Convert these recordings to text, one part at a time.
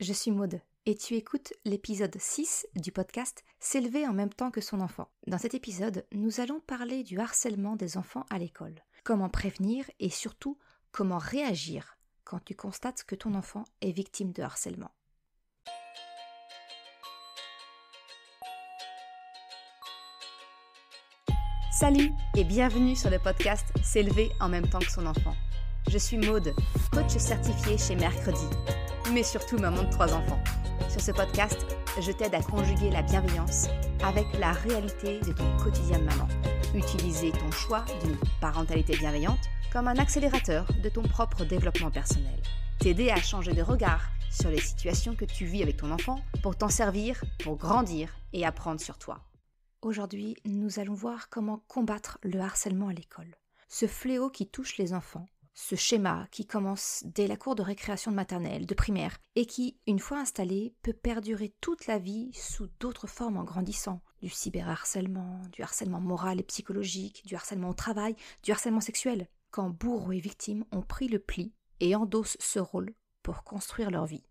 je suis Maude et tu écoutes l'épisode 6 du podcast S'élever en même temps que son enfant. Dans cet épisode, nous allons parler du harcèlement des enfants à l'école, comment prévenir et surtout comment réagir quand tu constates que ton enfant est victime de harcèlement. Salut et bienvenue sur le podcast S'élever en même temps que son enfant. Je suis Maude, coach certifié chez Mercredi mais surtout maman de trois enfants. Sur ce podcast, je t'aide à conjuguer la bienveillance avec la réalité de ton quotidien de maman. Utiliser ton choix d'une parentalité bienveillante comme un accélérateur de ton propre développement personnel. T'aider à changer de regard sur les situations que tu vis avec ton enfant pour t'en servir, pour grandir et apprendre sur toi. Aujourd'hui, nous allons voir comment combattre le harcèlement à l'école. Ce fléau qui touche les enfants ce schéma qui commence dès la cour de récréation de maternelle, de primaire, et qui, une fois installé, peut perdurer toute la vie sous d'autres formes en grandissant. Du cyberharcèlement, du harcèlement moral et psychologique, du harcèlement au travail, du harcèlement sexuel. Quand bourreau et victimes ont pris le pli et endossent ce rôle pour construire leur vie.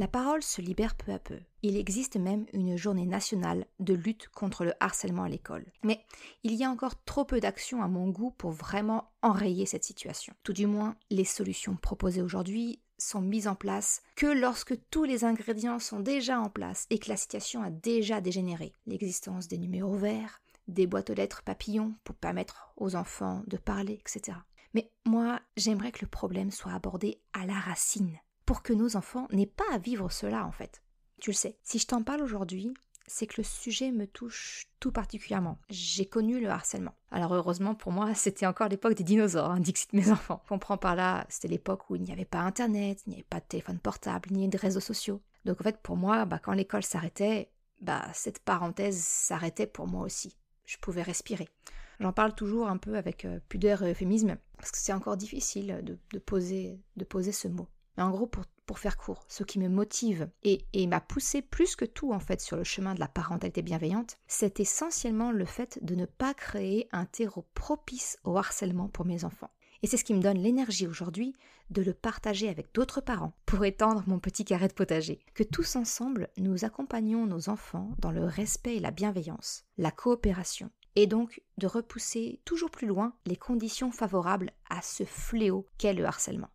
La parole se libère peu à peu. Il existe même une journée nationale de lutte contre le harcèlement à l'école. Mais il y a encore trop peu d'actions à mon goût pour vraiment enrayer cette situation. Tout du moins, les solutions proposées aujourd'hui sont mises en place que lorsque tous les ingrédients sont déjà en place et que la situation a déjà dégénéré. L'existence des numéros verts, des boîtes aux lettres papillons pour permettre aux enfants de parler, etc. Mais moi, j'aimerais que le problème soit abordé à la racine pour que nos enfants n'aient pas à vivre cela en fait. Tu le sais, si je t'en parle aujourd'hui, c'est que le sujet me touche tout particulièrement. J'ai connu le harcèlement. Alors heureusement pour moi, c'était encore l'époque des dinosaures, hein, Dixit mes enfants. Comprends par là, c'était l'époque où il n'y avait pas internet, il n'y avait pas de téléphone portable, ni de réseaux sociaux. Donc en fait pour moi, bah, quand l'école s'arrêtait, bah, cette parenthèse s'arrêtait pour moi aussi. Je pouvais respirer. J'en parle toujours un peu avec euh, pudeur et euphémisme, parce que c'est encore difficile de poser ce mot en gros, pour, faire court, ce qui me motive et, m'a poussé plus que tout en fait sur le chemin de la parentalité bienveillante, c'est essentiellement le fait de ne pas créer un terreau propice au harcèlement pour mes enfants. Et c'est ce qui me donne l'énergie aujourd'hui de le partager avec d'autres parents pour étendre mon petit carré de potager. Que tous ensemble, nous accompagnons nos enfants dans le respect et la bienveillance, la coopération, et donc de repousser toujours plus loin les conditions favorables à ce fléau qu'est le harcèlement.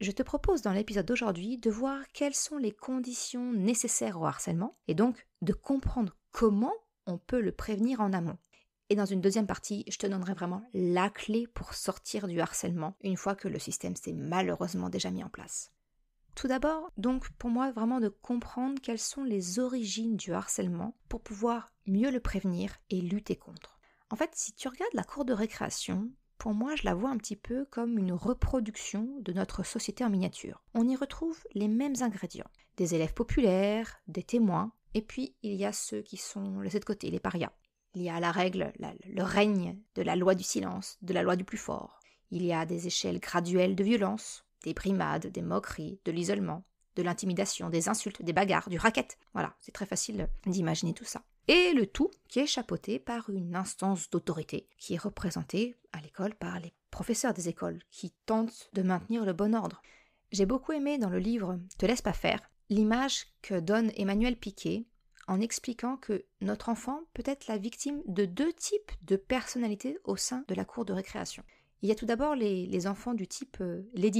Je te propose dans l'épisode d'aujourd'hui de voir quelles sont les conditions nécessaires au harcèlement et donc de comprendre comment on peut le prévenir en amont. Et dans une deuxième partie, je te donnerai vraiment la clé pour sortir du harcèlement une fois que le système s'est malheureusement déjà mis en place. Tout d'abord, donc pour moi vraiment de comprendre quelles sont les origines du harcèlement pour pouvoir mieux le prévenir et lutter contre. En fait, si tu regardes la cour de récréation, pour moi, je la vois un petit peu comme une reproduction de notre société en miniature. On y retrouve les mêmes ingrédients. Des élèves populaires, des témoins, et puis il y a ceux qui sont laissés de côté, les parias. Il y a la règle, le règne de la loi du silence, de la loi du plus fort. Il y a des échelles graduelles de violence, des brimades, des moqueries, de l'isolement, de l'intimidation, des insultes, des bagarres, du racket. Voilà, c'est très facile d'imaginer tout ça et le tout qui est chapeauté par une instance d'autorité qui est représentée à l'école par les professeurs des écoles qui tentent de maintenir le bon ordre. J'ai beaucoup aimé dans le livre Te laisse pas faire l'image que donne Emmanuel Piquet en expliquant que notre enfant peut être la victime de deux types de personnalités au sein de la cour de récréation. Il y a tout d'abord les, enfants du type euh, les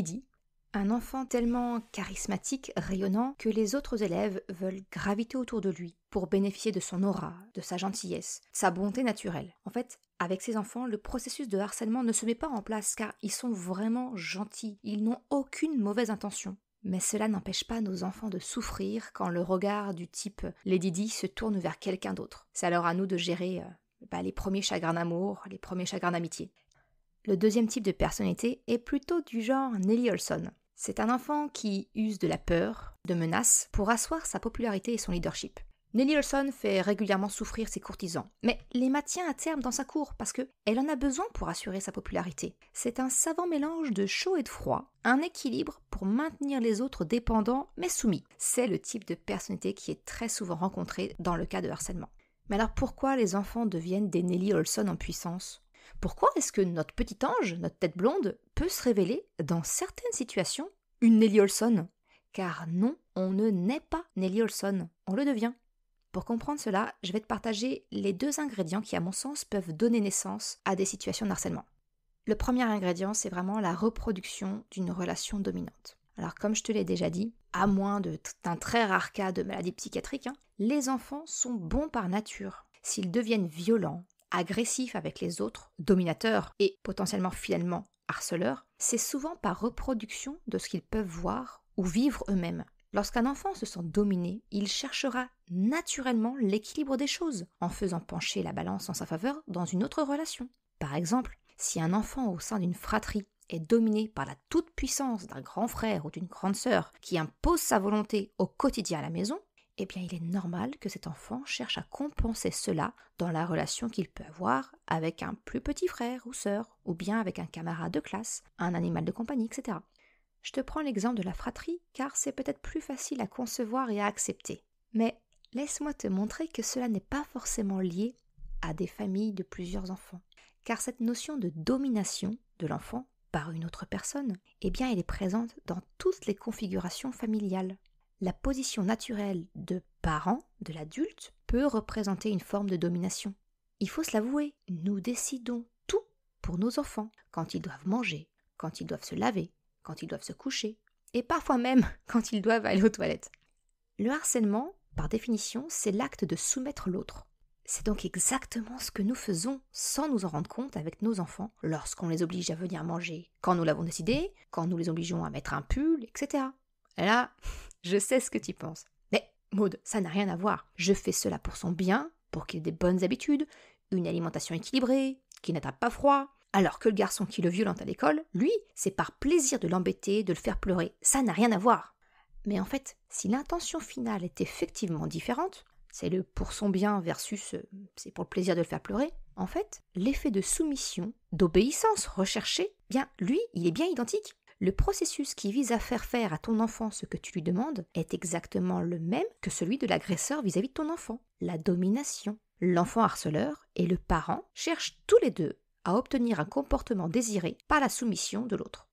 un enfant tellement charismatique, rayonnant, que les autres élèves veulent graviter autour de lui pour bénéficier de son aura, de sa gentillesse, sa bonté naturelle. En fait, avec ces enfants, le processus de harcèlement ne se met pas en place car ils sont vraiment gentils, ils n'ont aucune mauvaise intention. Mais cela n'empêche pas nos enfants de souffrir quand le regard du type Lady Di se tourne vers quelqu'un d'autre. C'est alors à nous de gérer euh, bah, les premiers chagrins d'amour, les premiers chagrins d'amitié. Le deuxième type de personnalité est plutôt du genre Nellie Olson. C'est un enfant qui use de la peur, de menaces, pour asseoir sa popularité et son leadership. Nellie Olson fait régulièrement souffrir ses courtisans, mais les maintient à terme dans sa cour parce qu'elle en a besoin pour assurer sa popularité. C'est un savant mélange de chaud et de froid, un équilibre pour maintenir les autres dépendants mais soumis. C'est le type de personnalité qui est très souvent rencontré dans le cas de harcèlement. Mais alors pourquoi les enfants deviennent des Nelly Olson en puissance pourquoi est-ce que notre petit ange, notre tête blonde, peut se révéler, dans certaines situations, une Nelly Olson Car non, on ne naît pas Nelly Olson, on le devient. Pour comprendre cela, je vais te partager les deux ingrédients qui, à mon sens, peuvent donner naissance à des situations de harcèlement. Le premier ingrédient, c'est vraiment la reproduction d'une relation dominante. Alors comme je te l'ai déjà dit, à moins d'un très rare cas de maladie psychiatrique, hein, les enfants sont bons par nature. S'ils deviennent violents, agressif avec les autres, dominateur et potentiellement finalement harceleur, c'est souvent par reproduction de ce qu'ils peuvent voir ou vivre eux-mêmes. Lorsqu'un enfant se sent dominé, il cherchera naturellement l'équilibre des choses en faisant pencher la balance en sa faveur dans une autre relation. Par exemple, si un enfant au sein d'une fratrie est dominé par la toute-puissance d'un grand frère ou d'une grande sœur qui impose sa volonté au quotidien à la maison, eh bien il est normal que cet enfant cherche à compenser cela dans la relation qu'il peut avoir avec un plus petit frère ou sœur, ou bien avec un camarade de classe, un animal de compagnie, etc. Je te prends l'exemple de la fratrie, car c'est peut-être plus facile à concevoir et à accepter. Mais laisse-moi te montrer que cela n'est pas forcément lié à des familles de plusieurs enfants. Car cette notion de domination de l'enfant par une autre personne, eh bien elle est présente dans toutes les configurations familiales la position naturelle de parent de l'adulte peut représenter une forme de domination. Il faut se l'avouer, nous décidons tout pour nos enfants, quand ils doivent manger, quand ils doivent se laver, quand ils doivent se coucher, et parfois même quand ils doivent aller aux toilettes. Le harcèlement, par définition, c'est l'acte de soumettre l'autre. C'est donc exactement ce que nous faisons sans nous en rendre compte avec nos enfants lorsqu'on les oblige à venir manger quand nous l'avons décidé, quand nous les obligeons à mettre un pull, etc. Là, je sais ce que tu penses. Mais Maude, ça n'a rien à voir. Je fais cela pour son bien, pour qu'il ait des bonnes habitudes, une alimentation équilibrée, qu'il n'attrape pas froid. Alors que le garçon qui le violente à l'école, lui, c'est par plaisir de l'embêter, de le faire pleurer. Ça n'a rien à voir. Mais en fait, si l'intention finale est effectivement différente, c'est le pour son bien versus euh, c'est pour le plaisir de le faire pleurer, en fait, l'effet de soumission, d'obéissance recherchée, bien, lui, il est bien identique le processus qui vise à faire faire à ton enfant ce que tu lui demandes est exactement le même que celui de l'agresseur vis-à-vis de ton enfant, la domination. L'enfant harceleur et le parent cherchent tous les deux à obtenir un comportement désiré par la soumission de l'autre.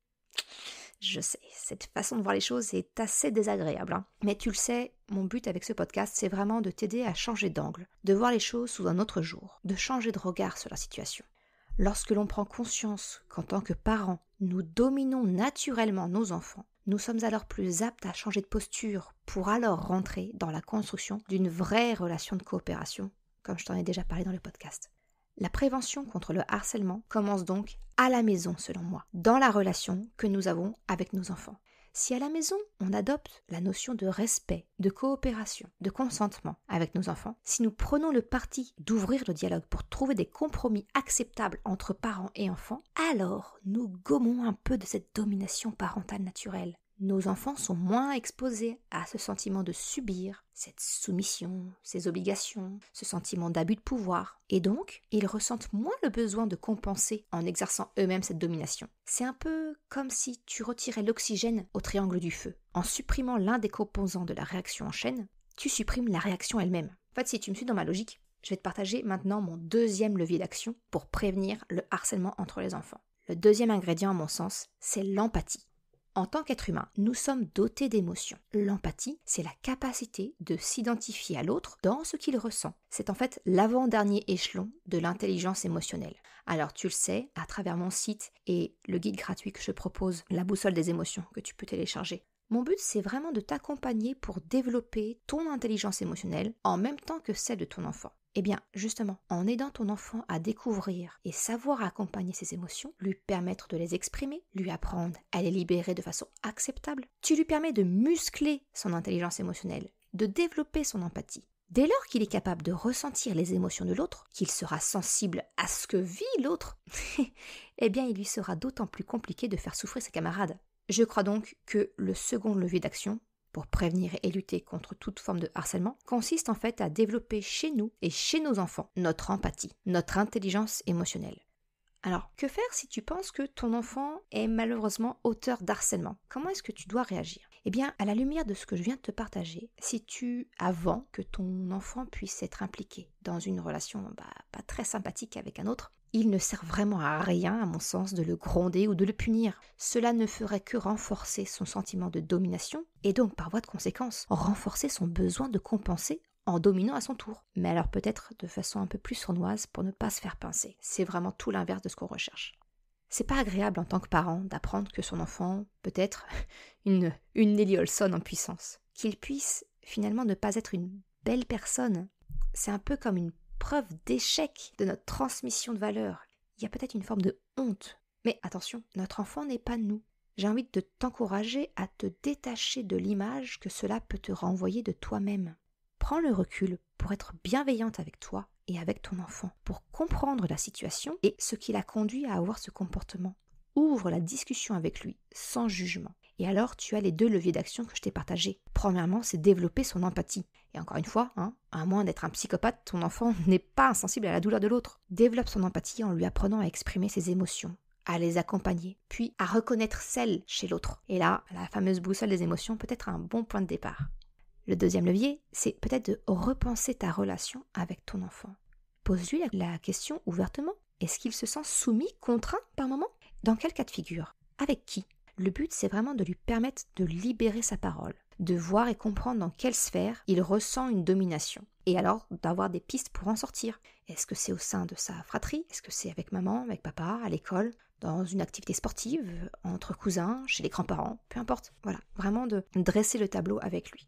Je sais, cette façon de voir les choses est assez désagréable. Hein. Mais tu le sais, mon but avec ce podcast, c'est vraiment de t'aider à changer d'angle, de voir les choses sous un autre jour, de changer de regard sur la situation. Lorsque l'on prend conscience qu'en tant que parents, nous dominons naturellement nos enfants, nous sommes alors plus aptes à changer de posture pour alors rentrer dans la construction d'une vraie relation de coopération, comme je t'en ai déjà parlé dans le podcast. La prévention contre le harcèlement commence donc à la maison, selon moi, dans la relation que nous avons avec nos enfants. Si à la maison, on adopte la notion de respect, de coopération, de consentement avec nos enfants, si nous prenons le parti d'ouvrir le dialogue pour trouver des compromis acceptables entre parents et enfants, alors nous gommons un peu de cette domination parentale naturelle nos enfants sont moins exposés à ce sentiment de subir, cette soumission, ces obligations, ce sentiment d'abus de pouvoir. Et donc, ils ressentent moins le besoin de compenser en exerçant eux-mêmes cette domination. C'est un peu comme si tu retirais l'oxygène au triangle du feu. En supprimant l'un des composants de la réaction en chaîne, tu supprimes la réaction elle-même. En fait, si tu me suis dans ma logique, je vais te partager maintenant mon deuxième levier d'action pour prévenir le harcèlement entre les enfants. Le deuxième ingrédient, à mon sens, c'est l'empathie. En tant qu'être humain, nous sommes dotés d'émotions. L'empathie, c'est la capacité de s'identifier à l'autre dans ce qu'il ressent. C'est en fait l'avant-dernier échelon de l'intelligence émotionnelle. Alors tu le sais, à travers mon site et le guide gratuit que je propose, la boussole des émotions que tu peux télécharger. Mon but, c'est vraiment de t'accompagner pour développer ton intelligence émotionnelle en même temps que celle de ton enfant. Eh bien, justement, en aidant ton enfant à découvrir et savoir accompagner ses émotions, lui permettre de les exprimer, lui apprendre à les libérer de façon acceptable, tu lui permets de muscler son intelligence émotionnelle, de développer son empathie. Dès lors qu'il est capable de ressentir les émotions de l'autre, qu'il sera sensible à ce que vit l'autre, eh bien il lui sera d'autant plus compliqué de faire souffrir ses camarades. Je crois donc que le second levier d'action pour prévenir et lutter contre toute forme de harcèlement consiste en fait à développer chez nous et chez nos enfants notre empathie, notre intelligence émotionnelle. Alors, que faire si tu penses que ton enfant est malheureusement auteur d'harcèlement Comment est-ce que tu dois réagir Eh bien, à la lumière de ce que je viens de te partager, si tu, avant que ton enfant puisse être impliqué dans une relation bah, pas très sympathique avec un autre, il ne sert vraiment à rien, à mon sens, de le gronder ou de le punir. Cela ne ferait que renforcer son sentiment de domination, et donc par voie de conséquence, renforcer son besoin de compenser en dominant à son tour. Mais alors peut-être de façon un peu plus sournoise pour ne pas se faire pincer. C'est vraiment tout l'inverse de ce qu'on recherche. C'est pas agréable en tant que parent d'apprendre que son enfant peut être une, une Nelly Olson en puissance. Qu'il puisse finalement ne pas être une belle personne. C'est un peu comme une preuve d'échec de notre transmission de valeurs. Il y a peut-être une forme de honte. Mais attention, notre enfant n'est pas nous. J'ai envie de t'encourager à te détacher de l'image que cela peut te renvoyer de toi-même. Prends le recul pour être bienveillante avec toi et avec ton enfant, pour comprendre la situation et ce qui l'a conduit à avoir ce comportement. Ouvre la discussion avec lui, sans jugement. Et alors, tu as les deux leviers d'action que je t'ai partagés. Premièrement, c'est développer son empathie. Et encore une fois, hein, à moins d'être un psychopathe, ton enfant n'est pas insensible à la douleur de l'autre. Développe son empathie en lui apprenant à exprimer ses émotions, à les accompagner, puis à reconnaître celles chez l'autre. Et là, la fameuse boussole des émotions peut être un bon point de départ. Le deuxième levier, c'est peut-être de repenser ta relation avec ton enfant. Pose-lui la question ouvertement. Est-ce qu'il se sent soumis, contraint par moment Dans quel cas de figure Avec qui le but, c'est vraiment de lui permettre de libérer sa parole, de voir et comprendre dans quelle sphère il ressent une domination, et alors d'avoir des pistes pour en sortir. Est-ce que c'est au sein de sa fratrie Est-ce que c'est avec maman, avec papa, à l'école dans une activité sportive, entre cousins, chez les grands-parents, peu importe. Voilà, vraiment de dresser le tableau avec lui.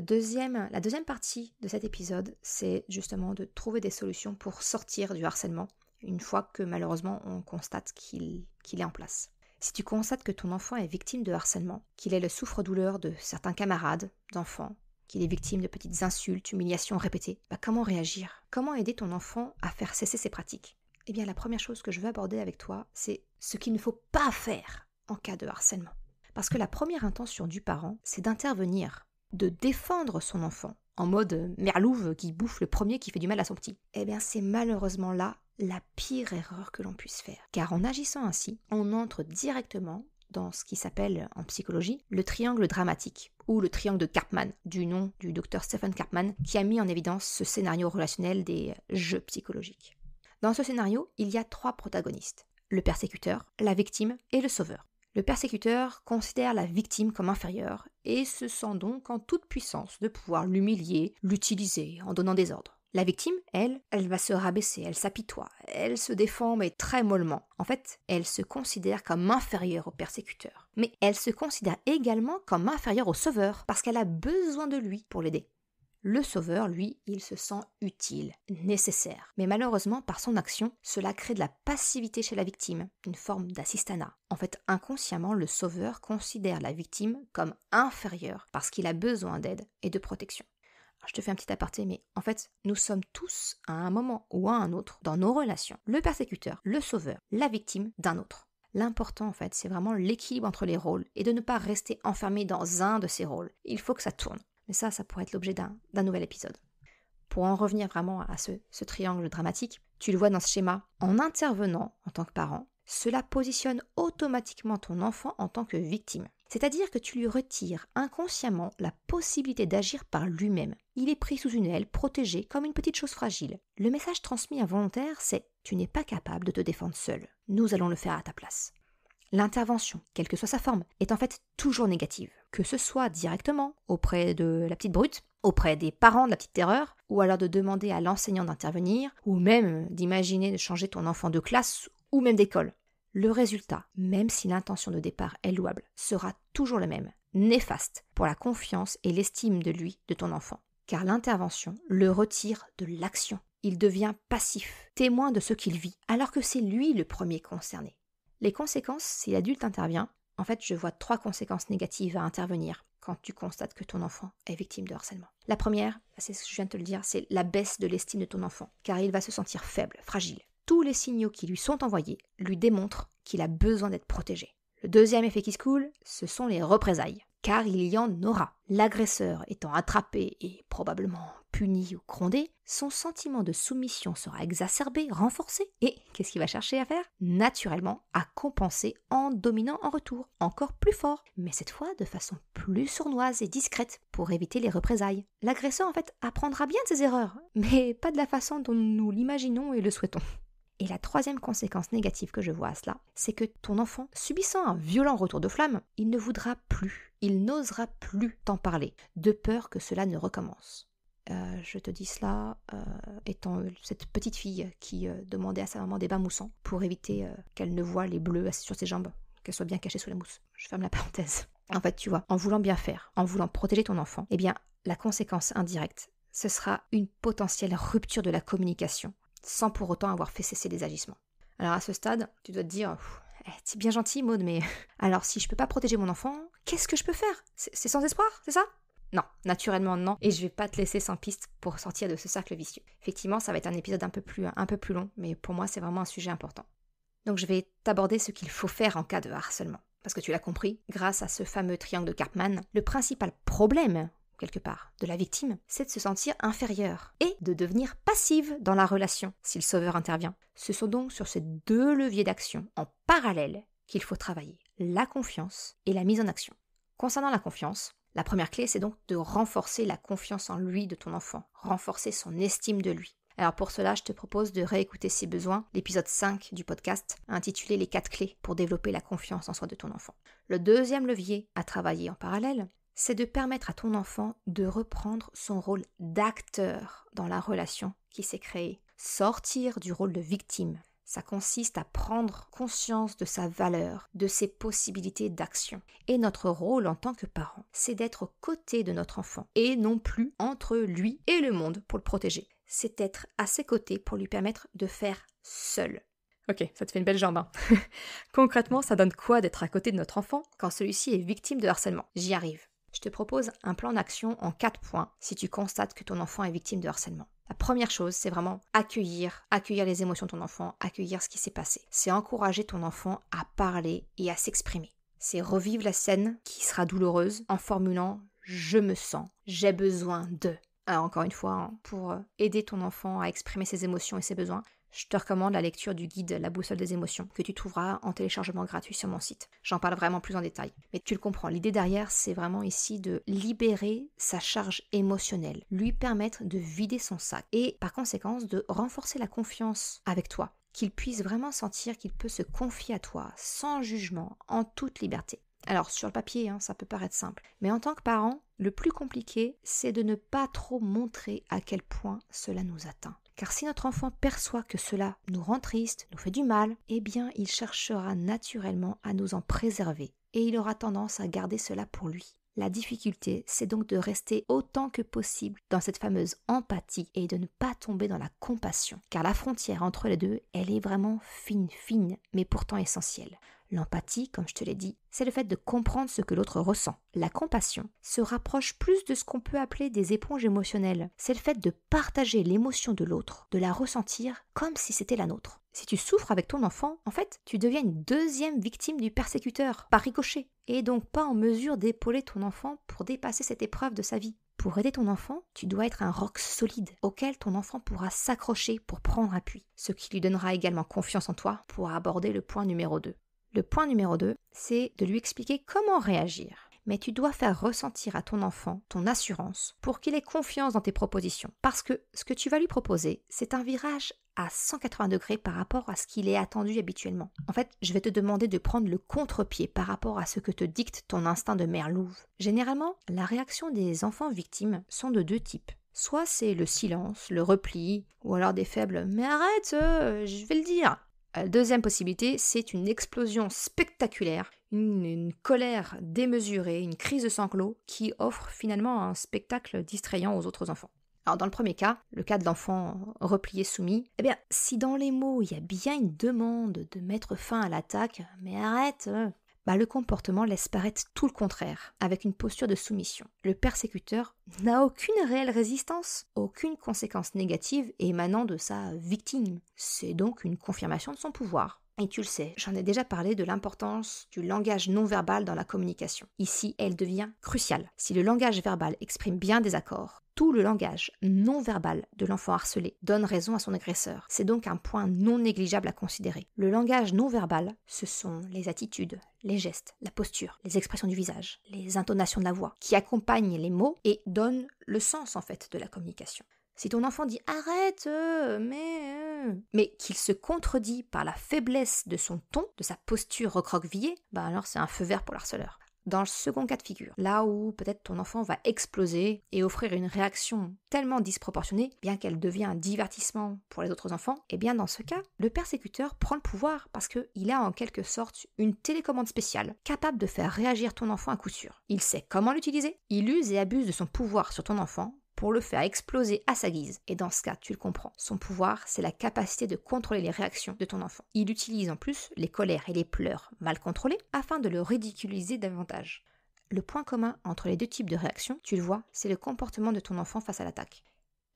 deuxième, la deuxième partie de cet épisode, c'est justement de trouver des solutions pour sortir du harcèlement une fois que malheureusement on constate qu'il est en place. Si tu constates que ton enfant est victime de harcèlement, qu'il est le souffre-douleur de certains camarades, d'enfants, qu'il est victime de petites insultes, humiliations répétées, bah, comment réagir Comment aider ton enfant à faire cesser ses pratiques Eh bien, la première chose que je veux aborder avec toi, c'est ce qu'il ne faut pas faire en cas de harcèlement. Parce que la première intention du parent, c'est d'intervenir, de défendre son enfant, en mode euh, merlouve qui bouffe le premier qui fait du mal à son petit. Eh bien, c'est malheureusement là la pire erreur que l'on puisse faire. Car en agissant ainsi, on entre directement dans ce qui s'appelle en psychologie le triangle dramatique ou le triangle de Karpman, du nom du docteur Stephen Karpman, qui a mis en évidence ce scénario relationnel des jeux psychologiques. Dans ce scénario, il y a trois protagonistes, le persécuteur, la victime et le sauveur. Le persécuteur considère la victime comme inférieure et se sent donc en toute puissance de pouvoir l'humilier, l'utiliser en donnant des ordres. La victime, elle, elle va se rabaisser, elle s'apitoie, elle se défend mais très mollement. En fait, elle se considère comme inférieure au persécuteur. Mais elle se considère également comme inférieure au sauveur parce qu'elle a besoin de lui pour l'aider. Le sauveur, lui, il se sent utile, nécessaire. Mais malheureusement, par son action, cela crée de la passivité chez la victime, une forme d'assistanat. En fait, inconsciemment, le sauveur considère la victime comme inférieure parce qu'il a besoin d'aide et de protection. je te fais un petit aparté, mais en fait, nous sommes tous, à un moment ou à un autre, dans nos relations, le persécuteur, le sauveur, la victime d'un autre. L'important, en fait, c'est vraiment l'équilibre entre les rôles et de ne pas rester enfermé dans un de ces rôles. Il faut que ça tourne. Mais ça, ça pourrait être l'objet d'un nouvel épisode. Pour en revenir vraiment à ce, ce triangle dramatique, tu le vois dans ce schéma, en intervenant en tant que parent, cela positionne automatiquement ton enfant en tant que victime. C'est-à-dire que tu lui retires inconsciemment la possibilité d'agir par lui-même. Il est pris sous une aile, protégé, comme une petite chose fragile. Le message transmis involontaire, c'est Tu n'es pas capable de te défendre seul. Nous allons le faire à ta place. L'intervention, quelle que soit sa forme, est en fait toujours négative que ce soit directement auprès de la petite brute, auprès des parents de la petite terreur, ou alors de demander à l'enseignant d'intervenir, ou même d'imaginer de changer ton enfant de classe ou même d'école. Le résultat, même si l'intention de départ est louable, sera toujours le même, néfaste pour la confiance et l'estime de lui, de ton enfant. Car l'intervention le retire de l'action. Il devient passif, témoin de ce qu'il vit, alors que c'est lui le premier concerné. Les conséquences, si l'adulte intervient, en fait, je vois trois conséquences négatives à intervenir quand tu constates que ton enfant est victime de harcèlement. La première, bah, c'est ce que je viens de te le dire, c'est la baisse de l'estime de ton enfant, car il va se sentir faible, fragile. Tous les signaux qui lui sont envoyés lui démontrent qu'il a besoin d'être protégé. Le deuxième effet qui se coule, ce sont les représailles, car il y en aura. L'agresseur étant attrapé et probablement puni ou grondé, son sentiment de soumission sera exacerbé, renforcé, et qu'est-ce qu'il va chercher à faire Naturellement, à compenser en dominant en retour, encore plus fort, mais cette fois de façon plus sournoise et discrète, pour éviter les représailles. L'agresseur, en fait, apprendra bien de ses erreurs, mais pas de la façon dont nous l'imaginons et le souhaitons. Et la troisième conséquence négative que je vois à cela, c'est que ton enfant, subissant un violent retour de flamme, il ne voudra plus, il n'osera plus t'en parler, de peur que cela ne recommence. Euh, je te dis cela euh, étant euh, cette petite fille qui demandait à sa maman des bains moussants pour éviter qu'elle ne voie les bleus sur ses jambes, qu'elle soit bien cachée sous la mousse. Je ferme la parenthèse. En fait, tu vois, en voulant bien faire, en voulant protéger ton enfant, eh bien, la conséquence indirecte, ce sera une potentielle rupture de la communication, sans pour autant avoir fait cesser les agissements. Alors à ce stade, tu dois te dire, c'est eh, bien gentil Maude, mais alors si je peux pas protéger mon enfant, qu'est-ce que je peux faire C'est sans espoir, c'est ça non, naturellement non, et je vais pas te laisser sans piste pour sortir de ce cercle vicieux. Effectivement, ça va être un épisode un peu plus, un peu plus long, mais pour moi c'est vraiment un sujet important. Donc je vais t'aborder ce qu'il faut faire en cas de harcèlement. Parce que tu l'as compris, grâce à ce fameux triangle de Cartman, le principal problème, quelque part, de la victime, c'est de se sentir inférieure et de devenir passive dans la relation si le sauveur intervient. Ce sont donc sur ces deux leviers d'action en parallèle qu'il faut travailler, la confiance et la mise en action. Concernant la confiance, la première clé, c'est donc de renforcer la confiance en lui de ton enfant, renforcer son estime de lui. Alors pour cela, je te propose de réécouter si besoins, l'épisode 5 du podcast intitulé Les 4 clés pour développer la confiance en soi de ton enfant. Le deuxième levier à travailler en parallèle, c'est de permettre à ton enfant de reprendre son rôle d'acteur dans la relation qui s'est créée. Sortir du rôle de victime ça consiste à prendre conscience de sa valeur, de ses possibilités d'action. Et notre rôle en tant que parent, c'est d'être côté de notre enfant et non plus entre lui et le monde pour le protéger. C'est être à ses côtés pour lui permettre de faire seul. Ok, ça te fait une belle jambe. Hein. Concrètement, ça donne quoi d'être à côté de notre enfant quand celui-ci est victime de harcèlement J'y arrive. Je te propose un plan d'action en quatre points si tu constates que ton enfant est victime de harcèlement. La première chose, c'est vraiment accueillir, accueillir les émotions de ton enfant, accueillir ce qui s'est passé. C'est encourager ton enfant à parler et à s'exprimer. C'est revivre la scène qui sera douloureuse en formulant je me sens, j'ai besoin de. Euh, encore une fois, hein, pour euh, aider ton enfant à exprimer ses émotions et ses besoins, je te recommande la lecture du guide La boussole des émotions que tu trouveras en téléchargement gratuit sur mon site. J'en parle vraiment plus en détail. Mais tu le comprends, l'idée derrière, c'est vraiment ici de libérer sa charge émotionnelle, lui permettre de vider son sac et par conséquence de renforcer la confiance avec toi qu'il puisse vraiment sentir qu'il peut se confier à toi sans jugement, en toute liberté. Alors sur le papier, hein, ça peut paraître simple, mais en tant que parent, le plus compliqué, c'est de ne pas trop montrer à quel point cela nous atteint. Car si notre enfant perçoit que cela nous rend triste, nous fait du mal, eh bien il cherchera naturellement à nous en préserver et il aura tendance à garder cela pour lui. La difficulté, c'est donc de rester autant que possible dans cette fameuse empathie et de ne pas tomber dans la compassion, car la frontière entre les deux, elle est vraiment fine, fine, mais pourtant essentielle. L'empathie, comme je te l'ai dit, c'est le fait de comprendre ce que l'autre ressent. La compassion se rapproche plus de ce qu'on peut appeler des éponges émotionnelles. C'est le fait de partager l'émotion de l'autre, de la ressentir comme si c'était la nôtre. Si tu souffres avec ton enfant, en fait, tu deviens une deuxième victime du persécuteur, par ricochet, et donc pas en mesure d'épauler ton enfant pour dépasser cette épreuve de sa vie. Pour aider ton enfant, tu dois être un roc solide auquel ton enfant pourra s'accrocher pour prendre appui, ce qui lui donnera également confiance en toi pour aborder le point numéro 2. Le point numéro 2, c'est de lui expliquer comment réagir mais tu dois faire ressentir à ton enfant ton assurance pour qu'il ait confiance dans tes propositions. Parce que ce que tu vas lui proposer, c'est un virage à 180 degrés par rapport à ce qu'il est attendu habituellement. En fait, je vais te demander de prendre le contre-pied par rapport à ce que te dicte ton instinct de mère louve. Généralement, la réaction des enfants victimes sont de deux types. Soit c'est le silence, le repli, ou alors des faibles Mais arrête, euh, je vais le dire. Euh, deuxième possibilité, c'est une explosion spectaculaire, une, une, colère démesurée, une crise de sanglots qui offre finalement un spectacle distrayant aux autres enfants. Alors dans le premier cas, le cas de l'enfant replié soumis, eh bien si dans les mots il y a bien une demande de mettre fin à l'attaque, mais arrête hein. bah, le comportement laisse paraître tout le contraire, avec une posture de soumission. Le persécuteur n'a aucune réelle résistance, aucune conséquence négative émanant de sa victime. C'est donc une confirmation de son pouvoir. Et tu le sais, j'en ai déjà parlé de l'importance du langage non verbal dans la communication. Ici, elle devient cruciale. Si le langage verbal exprime bien des accords, tout le langage non verbal de l'enfant harcelé donne raison à son agresseur. C'est donc un point non négligeable à considérer. Le langage non verbal, ce sont les attitudes, les gestes, la posture, les expressions du visage, les intonations de la voix, qui accompagnent les mots et donnent le sens en fait de la communication. Si ton enfant dit arrête, euh, mais. Euh mais qu'il se contredit par la faiblesse de son ton, de sa posture recroquevillée, bah alors c'est un feu vert pour l'harceleur dans le second cas de figure, là où peut-être ton enfant va exploser et offrir une réaction tellement disproportionnée, bien qu'elle devienne un divertissement pour les autres enfants, et eh bien dans ce cas, le persécuteur prend le pouvoir parce qu'il a en quelque sorte une télécommande spéciale capable de faire réagir ton enfant à coup sûr. Il sait comment l'utiliser, il use et abuse de son pouvoir sur ton enfant pour le faire exploser à sa guise. Et dans ce cas, tu le comprends, son pouvoir, c'est la capacité de contrôler les réactions de ton enfant. Il utilise en plus les colères et les pleurs mal contrôlés, afin de le ridiculiser davantage. Le point commun entre les deux types de réactions, tu le vois, c'est le comportement de ton enfant face à l'attaque.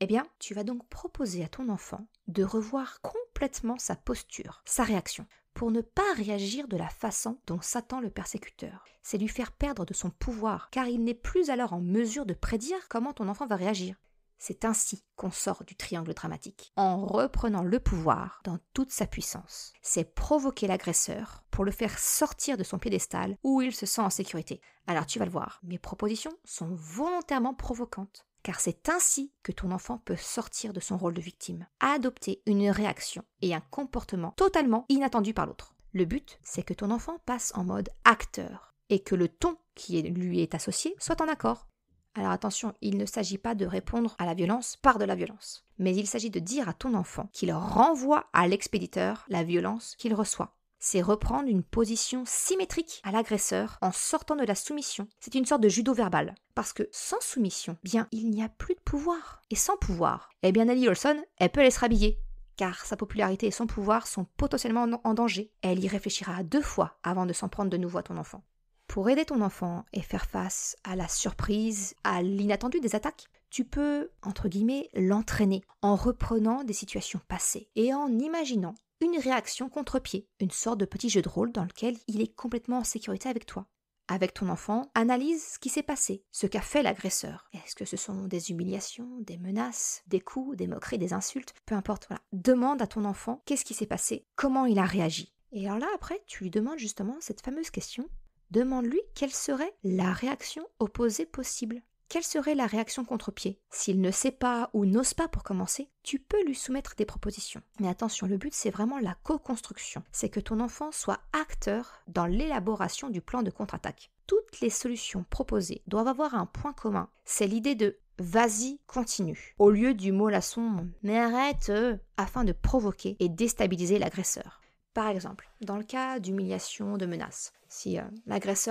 Eh bien, tu vas donc proposer à ton enfant de revoir complètement sa posture, sa réaction, pour ne pas réagir de la façon dont Satan le persécuteur. C'est lui faire perdre de son pouvoir, car il n'est plus alors en mesure de prédire comment ton enfant va réagir. C'est ainsi qu'on sort du triangle dramatique, en reprenant le pouvoir dans toute sa puissance. C'est provoquer l'agresseur pour le faire sortir de son piédestal où il se sent en sécurité. Alors tu vas le voir, mes propositions sont volontairement provocantes car c'est ainsi que ton enfant peut sortir de son rôle de victime, adopter une réaction et un comportement totalement inattendu par l'autre. Le but, c'est que ton enfant passe en mode acteur et que le ton qui lui est associé soit en accord. Alors attention, il ne s'agit pas de répondre à la violence par de la violence, mais il s'agit de dire à ton enfant qu'il renvoie à l'expéditeur la violence qu'il reçoit c'est reprendre une position symétrique à l'agresseur en sortant de la soumission. C'est une sorte de judo verbal. Parce que sans soumission, eh bien, il n'y a plus de pouvoir. Et sans pouvoir, eh bien, Ellie Olson, elle peut aller se rhabiller. Car sa popularité et son pouvoir sont potentiellement en danger. Elle y réfléchira deux fois avant de s'en prendre de nouveau à ton enfant. Pour aider ton enfant et faire face à la surprise, à l'inattendu des attaques, tu peux, entre guillemets, l'entraîner en reprenant des situations passées et en imaginant une réaction contre-pied, une sorte de petit jeu de rôle dans lequel il est complètement en sécurité avec toi. Avec ton enfant, analyse ce qui s'est passé, ce qu'a fait l'agresseur. Est-ce que ce sont des humiliations, des menaces, des coups, des moqueries, des insultes Peu importe, voilà. Demande à ton enfant qu'est-ce qui s'est passé, comment il a réagi. Et alors là, après, tu lui demandes justement cette fameuse question. Demande-lui quelle serait la réaction opposée possible. Quelle serait la réaction contre-pied S'il ne sait pas ou n'ose pas pour commencer, tu peux lui soumettre des propositions. Mais attention, le but c'est vraiment la co-construction. C'est que ton enfant soit acteur dans l'élaboration du plan de contre-attaque. Toutes les solutions proposées doivent avoir un point commun. C'est l'idée de vas-y, continue, au lieu du mot la sombre, mais arrête, euh afin de provoquer et déstabiliser l'agresseur. Par exemple, dans le cas d'humiliation, de menace, si l'agresseur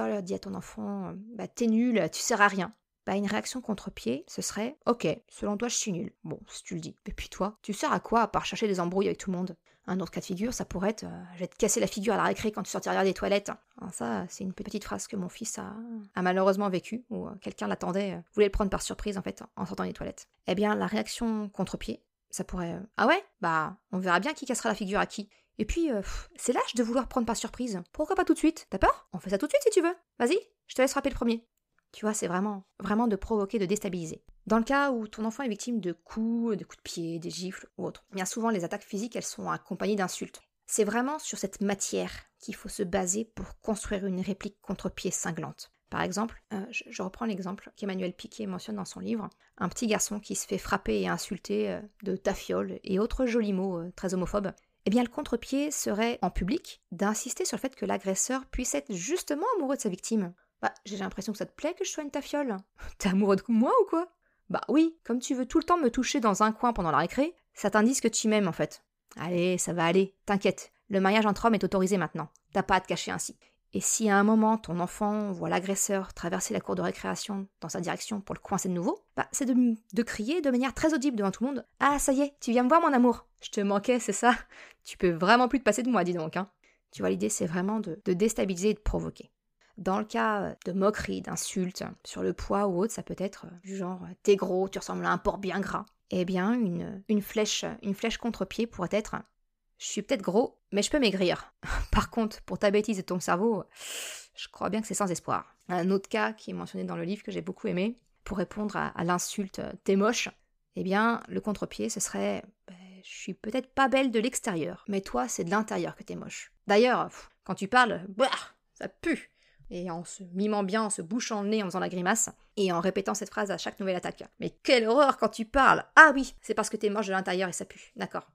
l'agresseur dit à ton enfant euh, bah, T'es nul, tu sers à rien, bah, une réaction contre-pied, ce serait Ok, selon toi, je suis nul. Bon, si tu le dis. Et puis toi, tu sers à quoi à part chercher des embrouilles avec tout le monde Un autre cas de figure, ça pourrait être euh, Je vais te casser la figure à la récré quand tu sortiras des toilettes. ça, c'est une petite phrase que mon fils a, malheureusement vécue, où euh, quelqu'un l'attendait, euh, voulait le prendre par surprise en fait, en sortant des toilettes. Eh bien, la réaction contre-pied, ça pourrait Ah ouais Bah, on verra bien qui cassera la figure à qui. Et puis, c'est lâche de vouloir prendre par surprise. Pourquoi pas tout de suite T'as peur On fait ça tout de suite si tu veux. Vas-y, je te laisse frapper le premier. Tu vois, c'est vraiment, vraiment de provoquer, de déstabiliser. Dans le cas où ton enfant est victime de coups, de coups de pied, des gifles ou autres, bien souvent les attaques physiques, elles sont accompagnées d'insultes. C'est vraiment sur cette matière qu'il faut se baser pour construire une réplique contre-pied cinglante. Par exemple, euh, je, reprends l'exemple qu'Emmanuel Piquet mentionne dans son livre, un petit garçon qui se fait frapper et insulter euh, de tafiole et autres jolis mots euh, très homophobes. Eh bien, le contre-pied serait, en public, d'insister sur le fait que l'agresseur puisse être justement amoureux de sa victime. Bah, j'ai l'impression que ça te plaît que je soigne ta fiole. T'es amoureux de moi ou quoi Bah oui, comme tu veux tout le temps me toucher dans un coin pendant la récré, ça t'indique que tu m'aimes en fait. Allez, ça va aller, t'inquiète, le mariage entre hommes est autorisé maintenant, t'as pas à te cacher ainsi. Et si à un moment ton enfant voit l'agresseur traverser la cour de récréation dans sa direction pour le coincer de nouveau, bah c'est de, crier de manière très audible devant tout le monde Ah ça y est, tu viens me voir mon amour Je te manquais, c'est ça Tu peux vraiment plus te passer de moi, dis donc. Hein. Tu vois, l'idée c'est vraiment de déstabiliser et de provoquer. Dans le cas de moquerie, d'insultes, sur le poids ou autre, ça peut être euh, du genre euh, t'es gros, tu ressembles à un porc bien gras. Eh bien, une, flèche, une flèche contre-pied pourrait être euh, je suis peut-être gros, mais je peux maigrir. Par contre, pour ta bêtise et ton cerveau, je crois bien que c'est sans espoir. Un autre cas qui est mentionné dans le livre que j'ai beaucoup aimé, pour répondre à, l'insulte t'es moche, eh bien, le contre-pied, ce serait bah, je suis peut-être pas belle de l'extérieur, mais toi, c'est de l'intérieur que t'es moche. D'ailleurs, quand tu parles, bah, ça pue et en se mimant bien, en se bouchant le nez, en faisant la grimace, et en répétant cette phrase à chaque nouvelle attaque. Mais quelle horreur quand tu parles Ah oui, c'est parce que t'es moche de l'intérieur et ça pue, d'accord.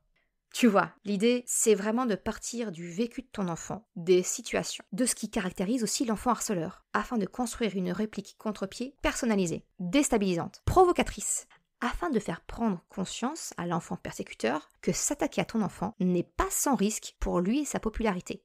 Tu vois, l'idée, c'est vraiment de partir du vécu de ton enfant, des situations, de ce qui caractérise aussi l'enfant harceleur, afin de construire une réplique contre-pied personnalisée, déstabilisante, provocatrice, afin de faire prendre conscience à l'enfant persécuteur que s'attaquer à ton enfant n'est pas sans risque pour lui et sa popularité.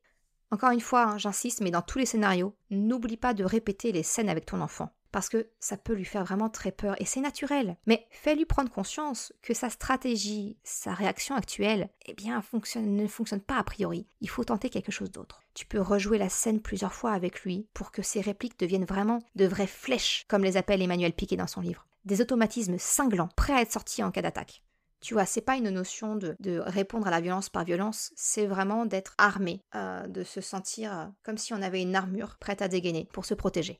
Encore une fois, hein, j'insiste, mais dans tous les scénarios, n'oublie pas de répéter les scènes avec ton enfant, parce que ça peut lui faire vraiment très peur, et c'est naturel. Mais fais-lui prendre conscience que sa stratégie, sa réaction actuelle, eh bien, ne fonctionne pas a priori. Il faut tenter quelque chose d'autre. Tu peux rejouer la scène plusieurs fois avec lui pour que ses répliques deviennent vraiment de vraies flèches, comme les appelle Emmanuel Piquet dans son livre. Des automatismes cinglants, prêts à être sortis en cas d'attaque. Tu vois, c'est pas une notion de, répondre à la violence par violence, c'est vraiment d'être armé, euh, de se sentir euh, comme si on avait une armure prête à dégainer pour se protéger.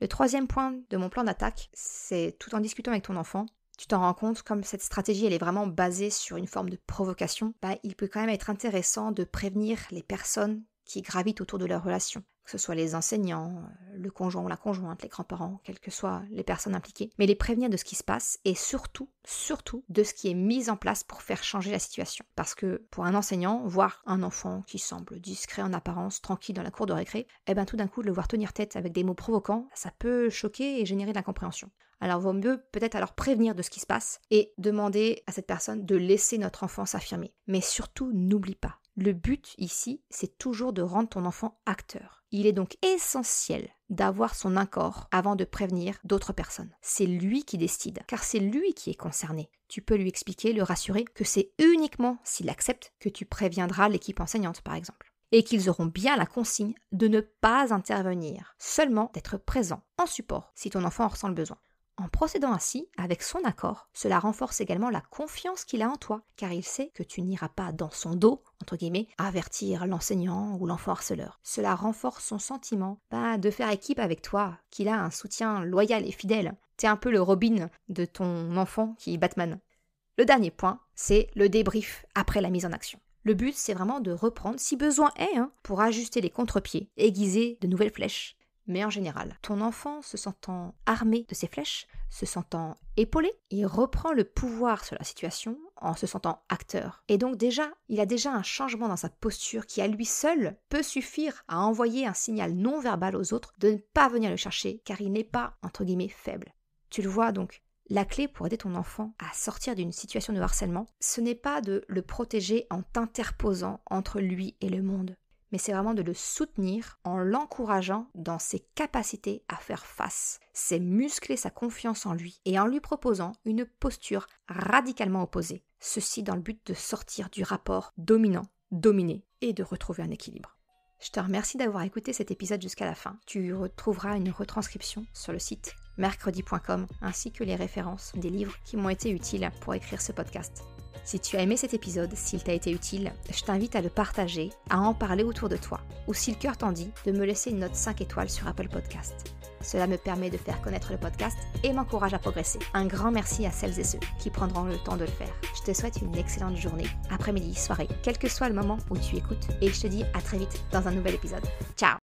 Le troisième point de mon plan d'attaque, c'est tout en discutant avec ton enfant, tu t'en rends compte, comme cette stratégie elle est vraiment basée sur une forme de provocation, bah, il peut quand même être intéressant de prévenir les personnes qui gravitent autour de leur relation que ce soit les enseignants, euh, le conjoint ou la conjointe, les grands-parents, quelles que soient les personnes impliquées, mais les prévenir de ce qui se passe et surtout, surtout de ce qui est mis en place pour faire changer la situation. Parce que pour un enseignant, voir un enfant qui semble discret en apparence, tranquille dans la cour de récré, eh bien tout d'un coup le voir tenir tête avec des mots provoquants, ça peut choquer et générer de l'incompréhension. Alors vaut mieux peut-être alors prévenir de ce qui se passe et demander à cette personne de laisser notre enfant s'affirmer. Mais surtout, n'oublie pas, le but ici, c'est toujours de rendre ton enfant acteur. Il est donc essentiel d'avoir son accord avant de prévenir d'autres personnes. C'est lui qui décide, car c'est lui qui est concerné. Tu peux lui expliquer, le rassurer que c'est uniquement s'il accepte que tu préviendras l'équipe enseignante, par exemple. Et qu'ils auront bien la consigne de ne pas intervenir, seulement d'être présent en support si ton enfant en ressent le besoin. En procédant ainsi, avec son accord, cela renforce également la confiance qu'il a en toi, car il sait que tu n'iras pas dans son dos, entre guillemets, avertir l'enseignant ou l'enfant harceleur. Cela renforce son sentiment bah, de faire équipe avec toi, qu'il a un soutien loyal et fidèle. T'es un peu le Robin de ton enfant qui est Batman. Le dernier point, c'est le débrief après la mise en action. Le but, c'est vraiment de reprendre, si besoin est, hein, pour ajuster les contre-pieds, aiguiser de nouvelles flèches mais en général. Ton enfant, se sentant armé de ses flèches, se sentant épaulé, il reprend le pouvoir sur la situation en se sentant acteur. Et donc déjà, il a déjà un changement dans sa posture qui à lui seul peut suffire à envoyer un signal non verbal aux autres de ne pas venir le chercher car il n'est pas, entre guillemets, faible. Tu le vois donc, la clé pour aider ton enfant à sortir d'une situation de harcèlement, ce n'est pas de le protéger en t'interposant entre lui et le monde mais c'est vraiment de le soutenir en l'encourageant dans ses capacités à faire face. C'est muscler sa confiance en lui et en lui proposant une posture radicalement opposée. Ceci dans le but de sortir du rapport dominant-dominé et de retrouver un équilibre. Je te remercie d'avoir écouté cet épisode jusqu'à la fin. Tu retrouveras une retranscription sur le site mercredi.com ainsi que les références des livres qui m'ont été utiles pour écrire ce podcast. Si tu as aimé cet épisode, s'il t'a été utile, je t'invite à le partager, à en parler autour de toi, ou si le cœur t'en dit, de me laisser une note 5 étoiles sur Apple Podcast. Cela me permet de faire connaître le podcast et m'encourage à progresser. Un grand merci à celles et ceux qui prendront le temps de le faire. Je te souhaite une excellente journée, après-midi, soirée, quel que soit le moment où tu écoutes, et je te dis à très vite dans un nouvel épisode. Ciao